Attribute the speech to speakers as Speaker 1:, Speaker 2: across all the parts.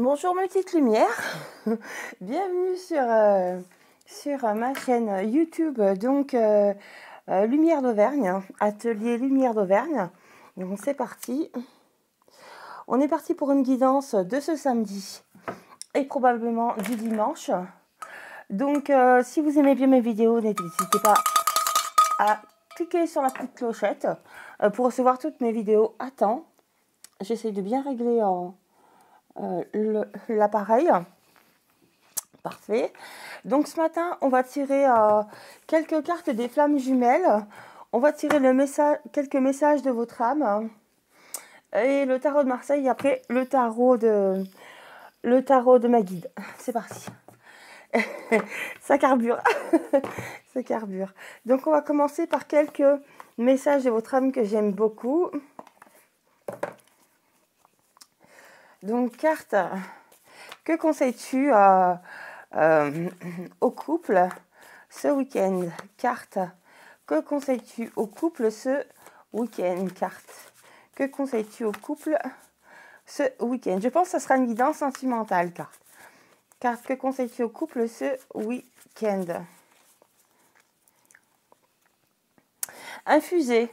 Speaker 1: Bonjour mes petites lumières, bienvenue sur, euh, sur euh, ma chaîne YouTube, donc euh, Lumière d'Auvergne, atelier Lumière d'Auvergne. Donc c'est parti, on est parti pour une guidance de ce samedi et probablement du dimanche. Donc si vous aimez bien mes vidéos, n'hésitez pas à cliquer sur la petite clochette pour recevoir toutes mes vidéos à temps. j'essaye de bien régler en euh, l'appareil. Parfait. Donc ce matin, on va tirer euh, quelques cartes des flammes jumelles. On va tirer le message, quelques messages de votre âme. Et le tarot de Marseille, après le tarot de, le tarot de ma guide. C'est parti. ça carbure. ça carbure. Donc on va commencer par quelques messages de votre âme que j'aime beaucoup. Donc, carte, euh, euh, que conseilles-tu au couple ce week-end Carte, que conseilles-tu au couple ce week-end Carte, que conseilles-tu au couple ce week-end Je pense que ce sera une guidance sentimentale, carte. Carte, que conseilles-tu au couple ce week-end Infuser.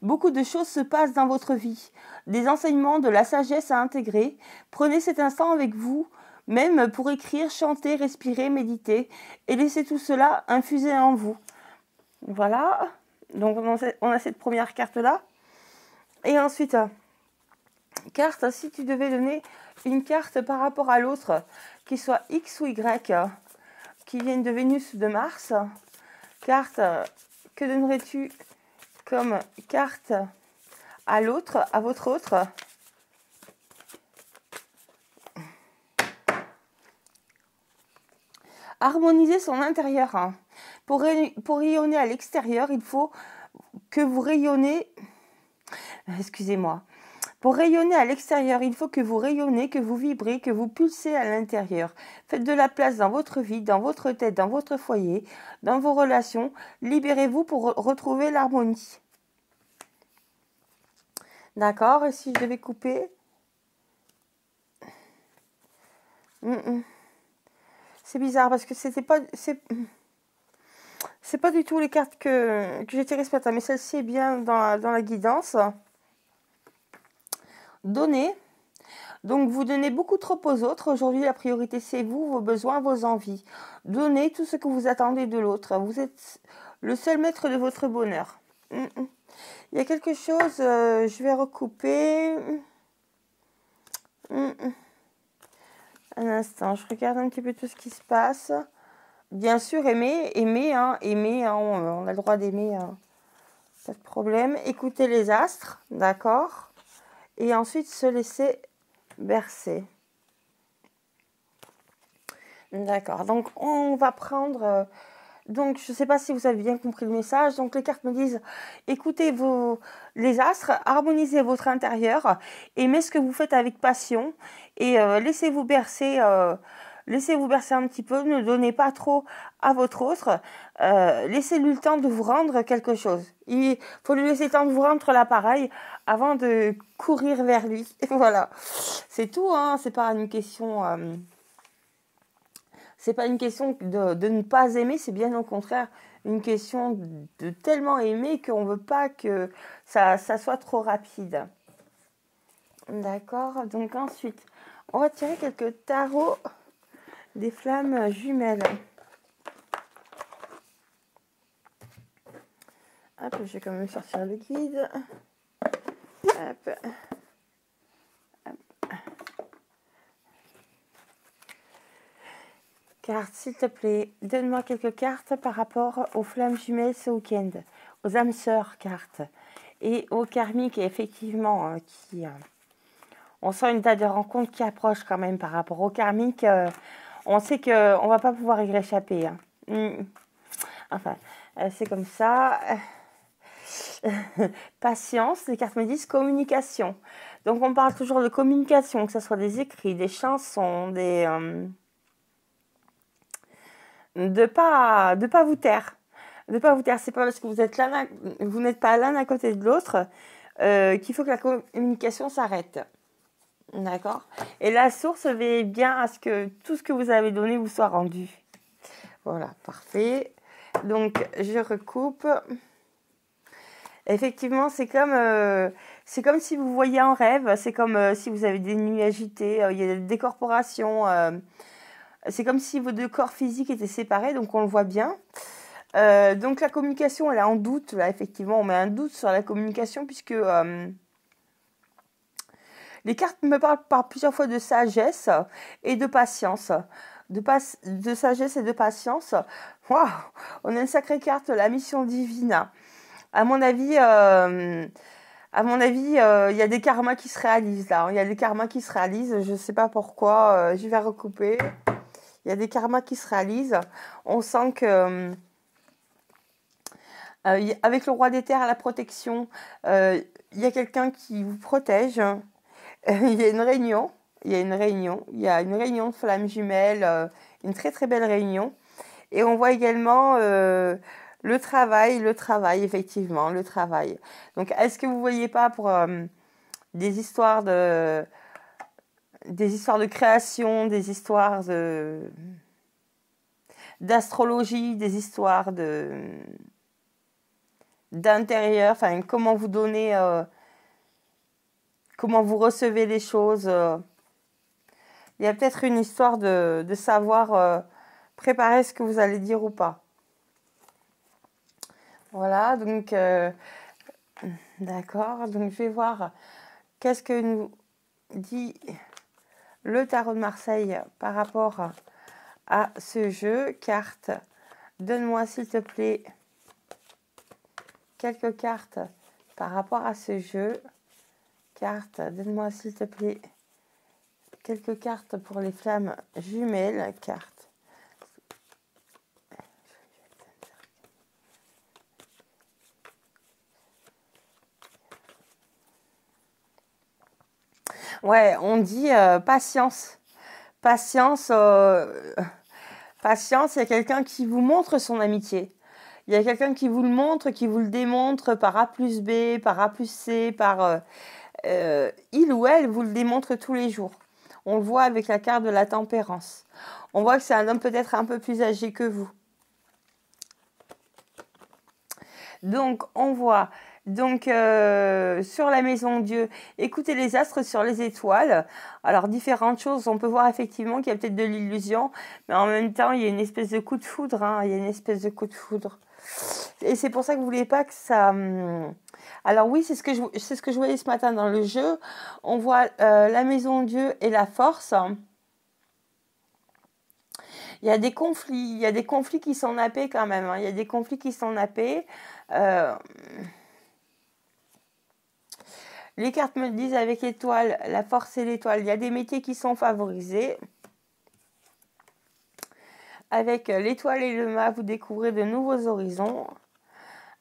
Speaker 1: Beaucoup de choses se passent dans votre vie, des enseignements, de la sagesse à intégrer. Prenez cet instant avec vous, même pour écrire, chanter, respirer, méditer, et laissez tout cela infuser en vous. Voilà, donc on a cette première carte-là. Et ensuite, carte, si tu devais donner une carte par rapport à l'autre, qui soit X ou Y, qui viennent de Vénus ou de Mars, carte, que donnerais-tu comme carte à l'autre, à votre autre. Harmoniser son intérieur. Pour, pour rayonner à l'extérieur, il faut que vous rayonnez... Excusez-moi. Pour rayonner à l'extérieur, il faut que vous rayonnez, que vous vibrez, que vous pulsez à l'intérieur. Faites de la place dans votre vie, dans votre tête, dans votre foyer, dans vos relations. Libérez-vous pour retrouver l'harmonie. D'accord Et si je devais couper hum, hum. C'est bizarre parce que c'était pas. C'est pas du tout les cartes que, que j'ai tirées ce matin, mais celle-ci est bien dans dans la guidance. Donner. Donc vous donnez beaucoup trop aux autres. Aujourd'hui, la priorité, c'est vous, vos besoins, vos envies. Donnez tout ce que vous attendez de l'autre. Vous êtes le seul maître de votre bonheur. Il y a quelque chose, euh, je vais recouper. Un instant, je regarde un petit peu tout ce qui se passe. Bien sûr, aimer, aimer, hein, aimer, hein, on, a le droit d'aimer, hein. pas de problème. Écoutez les astres, d'accord et ensuite se laisser bercer. D'accord, donc on va prendre... Euh, donc, je ne sais pas si vous avez bien compris le message. Donc, les cartes me disent écoutez vos, les astres, harmonisez votre intérieur, aimez ce que vous faites avec passion et euh, laissez-vous bercer euh, Laissez-vous bercer un petit peu, ne donnez pas trop à votre autre. Euh, laissez-lui le temps de vous rendre quelque chose. Il faut lui laisser le temps de vous rendre l'appareil avant de courir vers lui. Et voilà. C'est tout, Ce hein. C'est pas une question. Euh, c'est pas une question de, ne pas aimer, c'est bien au contraire une question de tellement aimer qu'on ne veut pas que ça, ça soit trop rapide. D'accord Donc ensuite, on va tirer quelques tarots des flammes jumelles. Hop, je vais quand même sortir le guide. Hop. s'il te plaît, donne-moi quelques cartes par rapport aux flammes jumelles ce week-end, aux âmes sœurs cartes et aux karmiques, effectivement, hein, qui. Hein, on sent une date de rencontre qui approche quand même par rapport au karmique. Euh, on sait qu'on ne va pas pouvoir y échapper. Hein. Mm. Enfin, euh, c'est comme ça. Patience, les cartes me disent communication. Donc on parle toujours de communication, que ce soit des écrits, des chansons, des... Euh, de pas de pas vous taire. De pas vous taire, c'est pas parce que vous êtes là, vous n'êtes pas l'un à côté de l'autre euh, qu'il faut que la communication s'arrête. D'accord. Et la source veille bien à ce que tout ce que vous avez donné vous soit rendu. Voilà, parfait. Donc, je recoupe. Effectivement, c'est comme, euh, comme si vous voyez en rêve. C'est comme euh, si vous avez des nuits agitées. Euh, il y a des décorporations. c'est comme si vos deux corps physiques étaient séparés. Donc, on le voit bien. donc, la communication, elle est en doute. Là, effectivement, on met un doute sur la communication puisque... Les cartes me parlent par plusieurs fois de sagesse et de patience. De, sagesse et de patience. Waouh On a une sacrée carte, la mission divine. À mon avis, euh, à mon avis, euh, il y a des karmas qui se réalisent là. Il y a des karmas qui se réalisent. Je ne sais pas pourquoi. Euh, je vais recouper. Il y a des karmas qui se réalisent. On sent que avec le roi des terres, la protection, il y a quelqu'un qui vous protège. il y a une réunion, il y a une réunion, il y a une réunion de flammes jumelles, euh, une très très belle réunion. Et on voit également euh, le travail, le travail, effectivement, le travail. Donc, est-ce que vous ne voyez pas pour euh, des histoires de des histoires de création, des histoires d'astrologie, des histoires de d'intérieur, enfin comment vous donner comment vous recevez les choses. Euh, il y a peut-être une histoire de, savoir euh, préparer ce que vous allez dire ou pas. Voilà, donc euh, d'accord, donc je vais voir qu'est-ce que nous dit le tarot de Marseille par rapport à ce jeu. Carte, donne-moi s'il te plaît quelques cartes par rapport à ce jeu. Carte, donne moi s'il te plaît quelques cartes pour les flammes jumelles. Carte. Ouais, on dit euh, patience. Patience, euh, patience, il y a quelqu'un qui vous montre son amitié. Il y a quelqu'un qui vous le montre, qui vous le démontre par A plus B, par A plus C, par... Euh, euh, il ou elle vous le démontre tous les jours. On le voit avec la carte de la tempérance. On voit que c'est un homme peut-être un peu plus âgé que vous. Donc, on voit donc euh, sur la maison de Dieu, écoutez les astres sur les étoiles. Alors différentes choses, on peut voir effectivement qu'il y a peut-être de l'illusion, mais en même temps il y a une espèce de coup de foudre, hein. il y a une espèce de coup de foudre. Et c'est pour ça que vous voulez pas que ça. Hum, alors oui, c'est ce que je, c'est ce que je voyais ce matin dans le jeu. On voit euh, la maison Dieu et la force. Il y a des conflits, il y a des conflits qui sont nappés quand même. Hein. Il y a des conflits qui sont nappés. Euh, les cartes me disent avec étoile, la force et l'étoile. Il y a des métiers qui sont favorisés. Avec euh, l'étoile et le mât, vous découvrez de nouveaux horizons.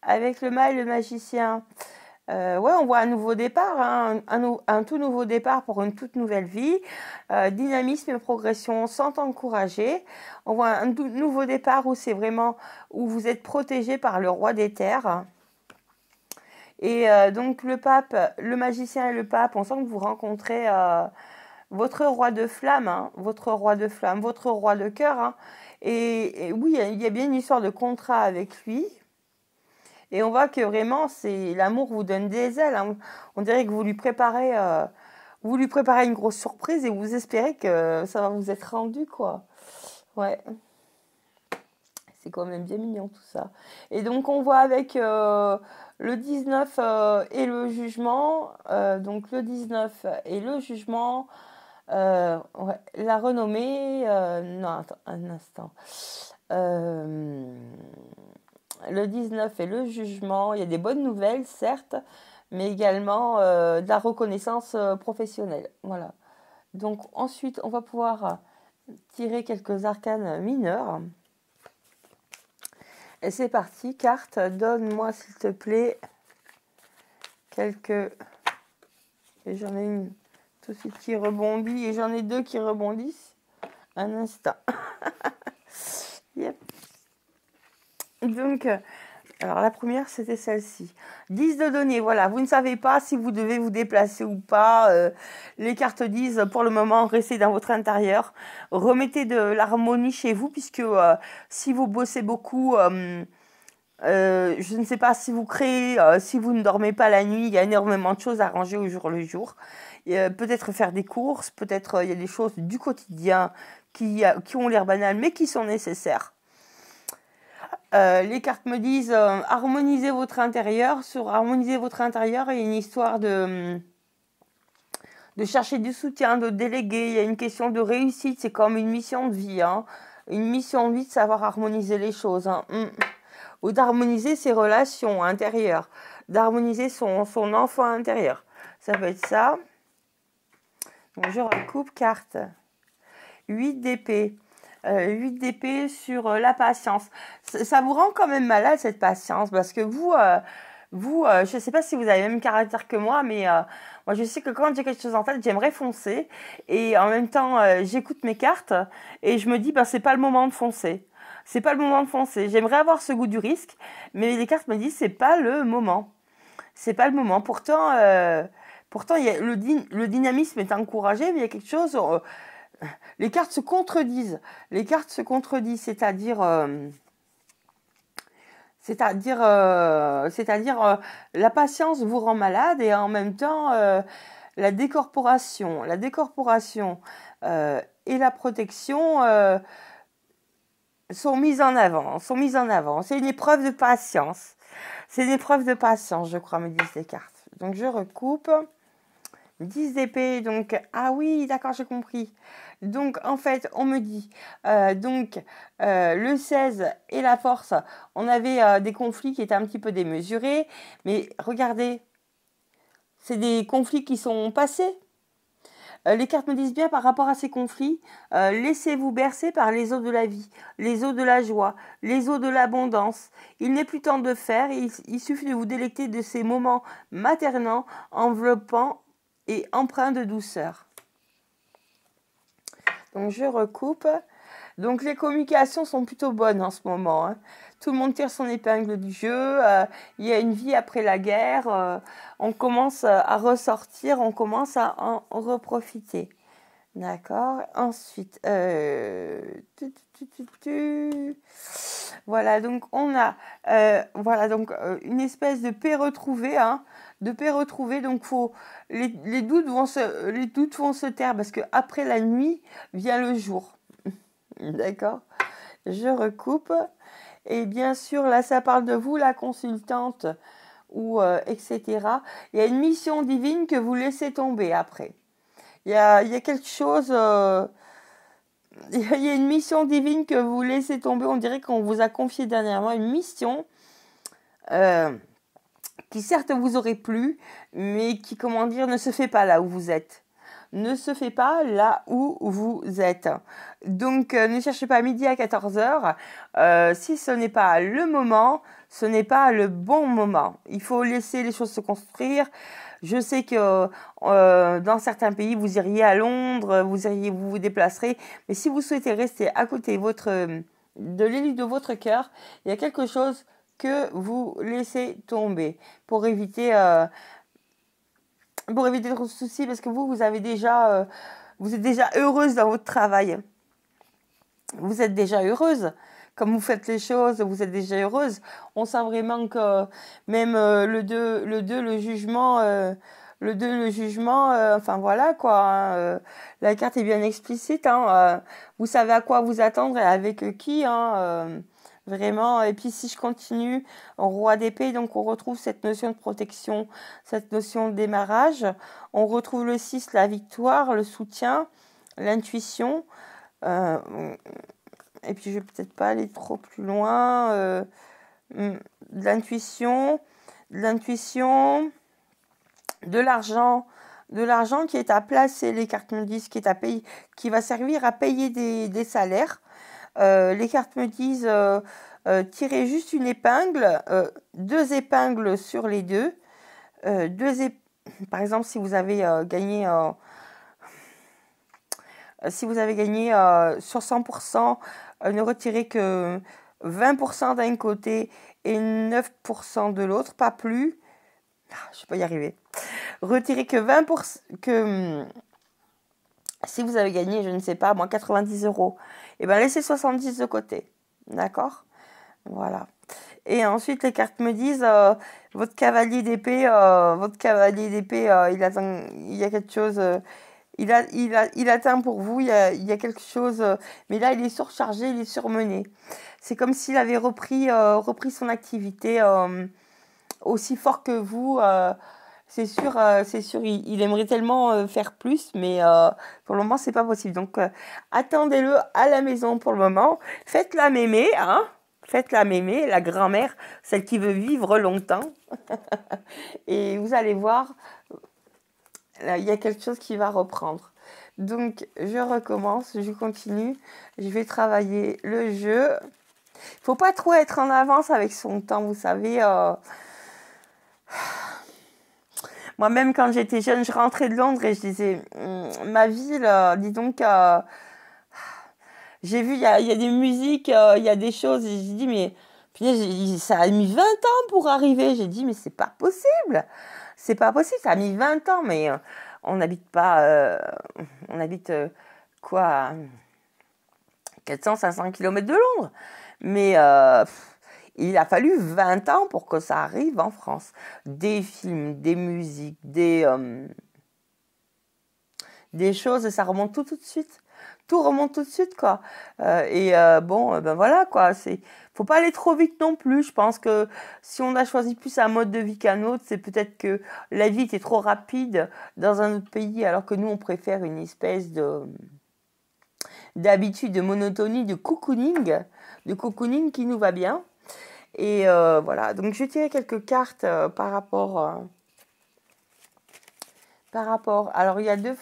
Speaker 1: Avec le mât et le magicien, euh, ouais, on voit un nouveau départ, hein, un, tout nouveau départ pour une toute nouvelle vie. Euh, dynamisme et progression sont encouragés. On voit un nouveau départ où c'est vraiment où vous êtes protégé par le roi des terres. Et donc le pape, le magicien et le pape, on sent que vous rencontrez votre roi de flamme, hein, votre roi de flamme, votre roi de cœur. Hein. Et, oui, il y a bien une histoire de contrat avec lui. Et on voit que vraiment, c'est l'amour vous donne des ailes. Hein. On dirait que vous lui préparez, euh, vous lui préparez une grosse surprise et vous espérez que ça va vous être rendu, quoi. Ouais. C'est quand même bien mignon tout ça. Et donc on voit avec euh, le 19 euh, et le jugement. donc le 19 et le jugement. Euh, la renommée. Euh, non, attends, un instant. Euh, le 19 et le jugement. Il y a des bonnes nouvelles, certes, mais également de la reconnaissance professionnelle. Voilà. Donc, ensuite, on va pouvoir tirer quelques arcanes mineurs. Et c'est parti, carte. Donne-moi, s'il te plaît, quelques. J'en ai une qui rebondit. Et j'en ai deux qui rebondissent. Un instant. yep. Donc, euh, alors la première, c'était celle-ci. 10 de données, voilà. Vous ne savez pas si vous devez vous déplacer ou pas. Euh, les cartes disent, pour le moment, restez dans votre intérieur. Remettez de l'harmonie chez vous, puisque euh, si vous bossez beaucoup... Euh, je ne sais pas si vous créez, euh, si vous ne dormez pas la nuit, il y a énormément de choses à ranger au jour le jour. Euh, peut-être faire des courses, peut-être il y a des choses du quotidien qui, qui ont l'air banales mais qui sont nécessaires. les cartes me disent harmoniser votre intérieur. Sur harmoniser votre intérieur, il y a une histoire de, de chercher du soutien, de déléguer. Il y a une question de réussite, c'est comme une mission de vie. Hein. Une mission de vie de savoir harmoniser les choses. Hein. Hum ou d'harmoniser ses relations intérieures, d'harmoniser son, enfant intérieur. Ça peut être ça. Bonjour je recoupe carte. 8 d'épée. 8 euh, d'épée sur euh, la patience. Ça, vous rend quand même malade cette patience parce que vous, euh, vous je ne sais pas si vous avez le même caractère que moi, mais moi je sais que quand j'ai quelque chose en tête, j'aimerais foncer. Et en même temps, j'écoute mes cartes et je me dis, ce ben, c'est pas le moment de foncer c'est pas le moment de foncer. J'aimerais avoir ce goût du risque, mais les cartes me disent c'est pas le moment. C'est pas le moment. Pourtant, euh, pourtant le, dynamisme est encouragé, mais il y a quelque chose. Euh, les cartes se contredisent. Les cartes se contredisent, c'est-à-dire. Euh, c'est-à-dire, c'est-à-dire la patience vous rend malade et en même temps la décorporation, la décorporation et la protection sont mises en avant, sont mises en avant. C'est une épreuve de patience. C'est une épreuve de patience, je crois, me disent les cartes. Donc je recoupe. 10 d'épée, donc, ah oui, d'accord, j'ai compris. Donc, en fait, on me dit, euh, donc, euh, le 16 et la force, on avait euh, des conflits qui étaient un petit peu démesurés, mais regardez, c'est des conflits qui sont passés. Euh, les cartes me disent bien par rapport à ces conflits, euh, laissez-vous bercer par les eaux de la vie, les eaux de la joie, les eaux de l'abondance. Il n'est plus temps de faire, il, il suffit de vous délecter de ces moments maternants, enveloppants et empreints de douceur. Donc je recoupe. Donc les communications sont plutôt bonnes en ce moment. Hein. Tout le monde tire son épingle du jeu. Euh, il y a une vie après la guerre. Euh, on commence euh, à ressortir, on commence à en reprofiter. D'accord. Ensuite, voilà. Donc on a, voilà donc une espèce de paix retrouvée. Hein, de paix retrouvée. Donc faut, les, doutes vont se, les doutes vont se taire parce que après la nuit vient le jour. D'accord Je recoupe. Et bien sûr, là, ça parle de vous, la consultante, ou euh, etc. Il y a une mission divine que vous laissez tomber après. Il y a, quelque chose... Euh, il y a une mission divine que vous laissez tomber. On dirait qu'on vous a confié dernièrement une mission euh, qui certes vous aurait plu, mais qui, comment dire, ne se fait pas là où vous êtes ne se fait pas là où vous êtes. Donc euh, ne cherchez pas à midi à 14h. Euh, si ce n'est pas le moment, ce n'est pas le bon moment. Il faut laisser les choses se construire. Je sais que euh, dans certains pays, vous iriez à Londres, vous iriez, vous, vous déplacerez. Mais si vous souhaitez rester à côté votre, de l'élite de votre cœur, il y a quelque chose que vous laissez tomber pour éviter pour éviter trop de soucis parce que vous, vous avez déjà, euh, vous êtes déjà heureuse dans votre travail. Vous êtes déjà heureuse. Comme vous faites les choses, vous êtes déjà heureuse. On sent vraiment que même euh, le 2, le 2, le jugement, euh, le 2, le jugement, enfin voilà quoi. Hein, la carte est bien explicite. Hein, vous savez à quoi vous attendre et avec qui. Hein, Vraiment. Et puis si je continue roi d'épée, donc on retrouve cette notion de protection, cette notion de démarrage. On retrouve le 6, la victoire, le soutien, l'intuition. Euh, et puis je vais peut-être pas aller trop plus loin. Euh, l'intuition, de l'intuition, de l'argent, de l'argent qui est à placer, les cartes me disent qui est à payer, qui va servir à payer des salaires. Euh, les cartes me disent euh, euh, tirer juste une épingle, deux épingles sur les deux. Par exemple, si vous avez gagné, si vous avez gagné sur 100%, ne retirez que 20% d'un côté et 9% de l'autre, pas plus. Ah, je ne vais pas y arriver. Retirez que 20%, que si vous avez gagné, je ne sais pas, moins 90 euros et eh bien laissez 70 de côté. D'accord Voilà. Et ensuite, les cartes me disent, euh, votre cavalier d'épée, euh, votre cavalier d'épée, euh, il atteint, il y a quelque chose, il, a, il, a, il atteint pour vous, il y a, il y a quelque chose, mais là, il est surchargé, il est surmené. C'est comme s'il avait repris, repris son activité aussi fort que vous c'est sûr, euh, c'est sûr, il, aimerait tellement euh, faire plus, mais euh, pour le moment, c'est pas possible. Donc, attendez-le à la maison pour le moment. Faites la mémé, hein Faites la mémé, la grand-mère, celle qui veut vivre longtemps. Et vous allez voir, il y a quelque chose qui va reprendre. Donc, je recommence, je continue, je vais travailler le jeu. Il Faut pas trop être en avance avec son temps, vous savez moi-même, quand j'étais jeune, je rentrais de Londres et je disais, hmm, ma ville, dis donc, euh, j'ai vu, il y a, des musiques, euh, il y a des choses. Et j'ai dit, mais ça a mis 20 ans pour arriver. J'ai dit, mais c'est pas possible. C'est pas possible, ça a mis 20 ans, mais on n'habite pas, on habite euh, quoi 400, 500 km de Londres. Mais il a fallu 20 ans pour que ça arrive en France. Des films, des musiques, des, choses, euh, des choses, ça remonte tout, tout de suite. Tout remonte tout de suite, quoi. Euh, et euh, bon, ben voilà, quoi. C'est, faut pas aller trop vite non plus. Je pense que si on a choisi plus un mode de vie qu'un autre, c'est peut-être que la vie était trop rapide dans un autre pays, alors que nous, on préfère une espèce de d'habitude, de monotonie, de cocooning, de cocooning qui nous va bien. Et euh, voilà, donc je tiré quelques cartes euh, par rapport... Euh, par rapport... Alors, il y a deux...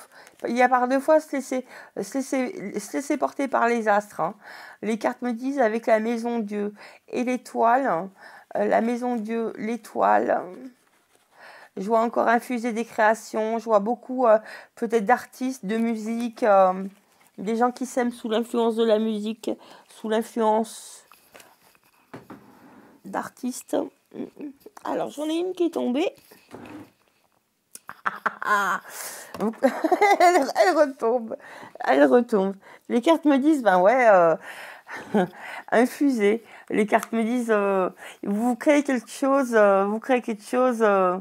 Speaker 1: Il y par deux fois se laisser, laisser, porter par les astres. Hein. Les cartes me disent avec la maison Dieu et l'étoile. la maison Dieu, l'étoile. Je vois encore infuser des créations. Je vois beaucoup peut-être d'artistes, de musique. des gens qui s'aiment sous l'influence de la musique, sous l'influence d'artistes. Alors, j'en ai une qui est tombée. elle, retombe. Elle retombe. Les cartes me disent, ben ouais, euh, Les cartes me disent, euh, vous créez quelque chose, euh, vous créez quelque chose. Euh,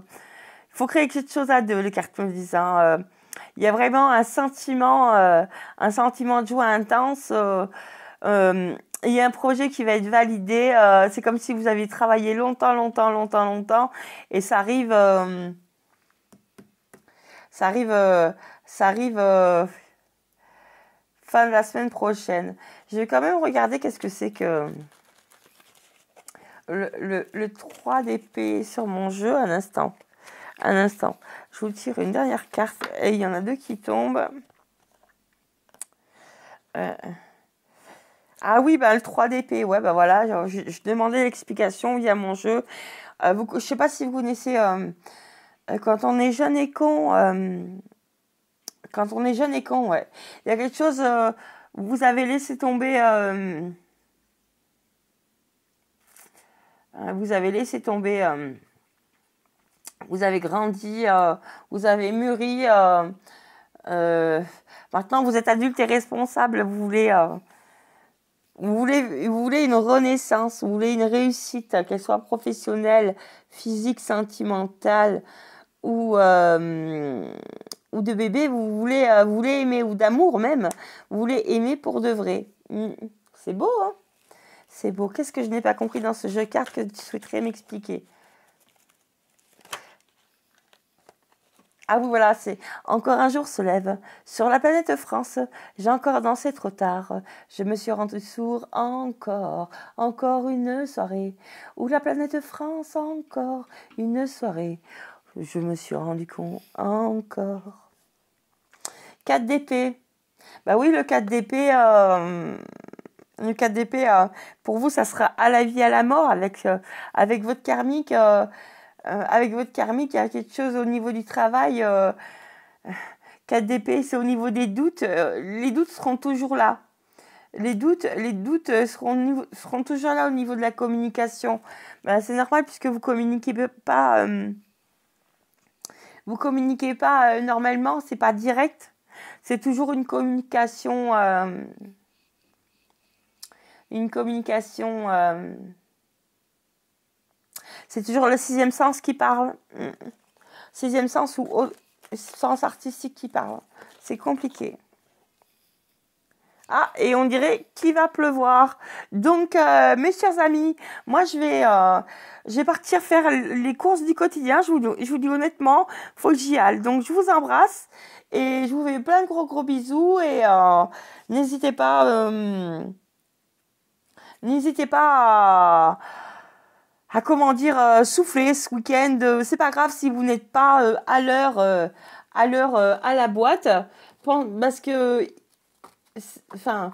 Speaker 1: il faut créer quelque chose à deux, les cartes me disent. Hein, il y a vraiment un sentiment, un sentiment de joie intense, il y a un projet qui va être validé. Euh, c'est comme si vous aviez travaillé longtemps, longtemps, longtemps, longtemps, et ça arrive, euh, ça arrive, euh, ça arrive fin de la semaine prochaine. Je vais quand même regarder qu'est-ce que c'est que le, le 3 d'épée sur mon jeu. Un instant, un instant. Je vous tire une dernière carte et il y en a deux qui tombent. Ah oui, ben le 3DP, ouais, ben voilà, je, demandais l'explication via mon jeu. Je euh, vous, je sais pas si vous connaissez, euh, euh, quand on est jeune et con, quand on est jeune et con, ouais, il y a quelque chose, vous avez laissé tomber, hein, vous avez laissé tomber, vous avez grandi, vous avez mûri, maintenant vous êtes adulte et responsable, vous voulez vous voulez, une renaissance, vous voulez une réussite, hein, qu'elle soit professionnelle, physique, sentimentale ou, euh, ou de bébé, euh, vous voulez, aimer, ou d'amour même, vous voulez aimer pour de vrai. Mm, mm. C'est beau, hein C'est beau. Qu'est-ce que je n'ai pas compris dans ce jeu carte que tu souhaiterais m'expliquer Ah vous voilà, c'est encore un jour se lève. Sur la planète France, j'ai encore dansé trop tard. Je me suis rendu sourd encore, encore une soirée. Ou la planète France, encore une soirée. Je me suis rendu con, encore. 4 d'épée. Bah oui, le 4 d'épée, euh, le 4 d'épée, euh, pour vous, ça sera à la vie, à la mort avec, euh, avec votre karmique. Euh, avec votre karmique, il y a quelque chose au niveau du travail. 4DP, euh, c'est au niveau des doutes. Euh, les doutes seront toujours là. Les doutes, les doutes seront, toujours là au niveau de la communication. Bah, c'est normal puisque vous communiquez pas. vous communiquez pas normalement, c'est pas direct. C'est toujours une communication. une communication. C'est toujours le sixième sens qui parle. Mm. Sixième sens ou sens artistique qui parle. C'est compliqué. Ah, et on dirait qu'il va pleuvoir. Donc, euh, mes chers amis, moi, je vais, euh, je vais partir faire les courses du quotidien. Je vous, dis honnêtement, faut que j'y aille. Donc, je vous embrasse et je vous fais plein de gros gros bisous. Et euh, n'hésitez pas, n'hésitez pas à à comment dire euh, souffler ce week-end. Euh, c'est pas grave si vous n'êtes pas euh, à l'heure à l'heure à la boîte parce que enfin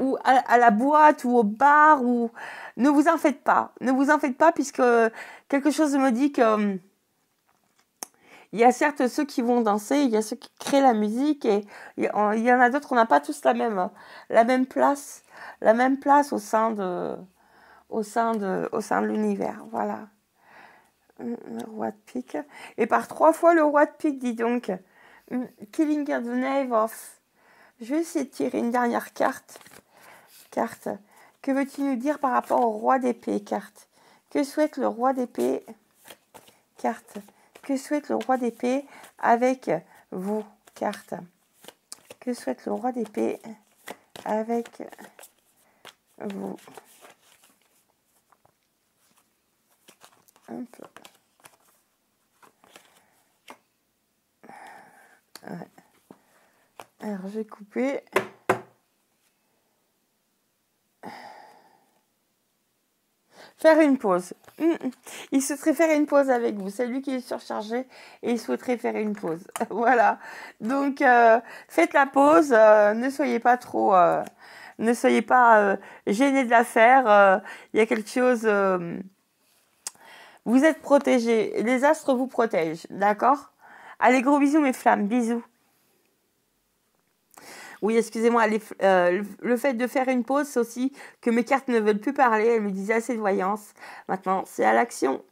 Speaker 1: ou à, à, la boîte ou au bar ou ne vous en faites pas, ne vous en faites pas puisque quelque chose me dit que hum, il y a certes ceux qui vont danser, il y a ceux qui créent la musique et il y en a d'autres, on n'a pas tous la même la même place, la même place au sein de au sein de, au sein de l'univers. Voilà. Mm, mm, le roi de pique. Et par trois fois le roi de pique, dis donc. Mm, Killing of the of. Je vais tirer une dernière carte. Carte. Que veux-tu nous dire par rapport au roi d'épée, carte Que souhaite le roi d'épée Carte. Que souhaite le roi d'épée avec vous, carte Que souhaite le roi d'épée avec vous Alors j'ai coupé. Faire une pause. Mm, mm. Il souhaiterait faire une pause avec vous. C'est lui qui est surchargé et il souhaiterait faire une pause. Voilà. Donc euh, faites la pause. Euh, ne soyez pas trop. Euh, ne soyez pas gêné de la faire. Il y a quelque chose vous êtes protégés. Les astres vous protègent. D'accord Allez, gros bisous, mes flammes. Bisous. Oui, excusez-moi, euh, le fait de faire une pause, c'est aussi que mes cartes ne veulent plus parler. Elles me disaient assez de voyance. Maintenant, c'est à l'action.